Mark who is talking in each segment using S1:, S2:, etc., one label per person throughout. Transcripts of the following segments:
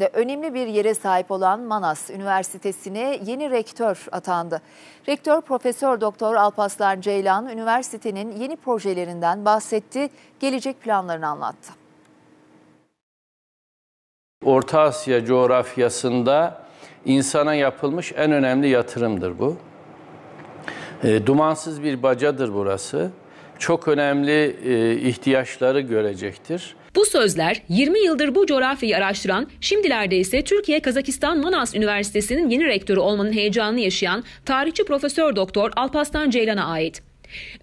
S1: Önemli bir yere sahip olan Manas Üniversitesi'ne yeni rektör atandı. Rektör Profesör Doktor Alpaslan Ceylan üniversitenin yeni projelerinden bahsetti, gelecek planlarını anlattı.
S2: Orta Asya coğrafyasında insana yapılmış en önemli yatırımdır bu. E, dumansız bir bacadır burası çok önemli e, ihtiyaçları görecektir.
S3: Bu sözler 20 yıldır bu coğrafyayı araştıran, şimdilerde ise Türkiye Kazakistan Manas Üniversitesi'nin yeni rektörü olmanın heyecanını yaşayan tarihçi profesör doktor Alpaslan Ceylan'a ait.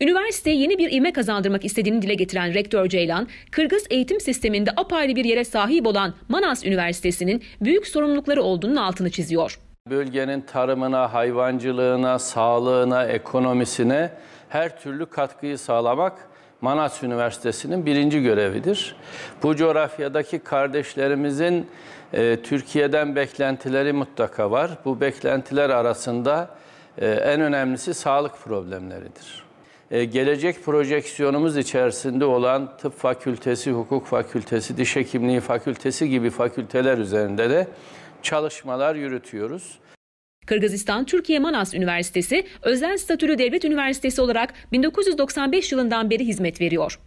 S3: Üniversiteye yeni bir ime kazandırmak istediğini dile getiren Rektör Ceylan, Kırgız eğitim sisteminde apayrı bir yere sahip olan Manas Üniversitesi'nin büyük sorumlulukları olduğunu altını
S2: çiziyor. Bölgenin tarımına, hayvancılığına, sağlığına, ekonomisine her türlü katkıyı sağlamak Manas Üniversitesi'nin birinci görevidir. Bu coğrafyadaki kardeşlerimizin e, Türkiye'den beklentileri mutlaka var. Bu beklentiler arasında e, en önemlisi sağlık problemleridir. E, gelecek projeksiyonumuz içerisinde olan tıp fakültesi, hukuk fakültesi, diş hekimliği fakültesi gibi fakülteler üzerinde de çalışmalar yürütüyoruz.
S3: Kırgızistan Türkiye Manas Üniversitesi özel statülü devlet üniversitesi olarak 1995 yılından beri hizmet veriyor.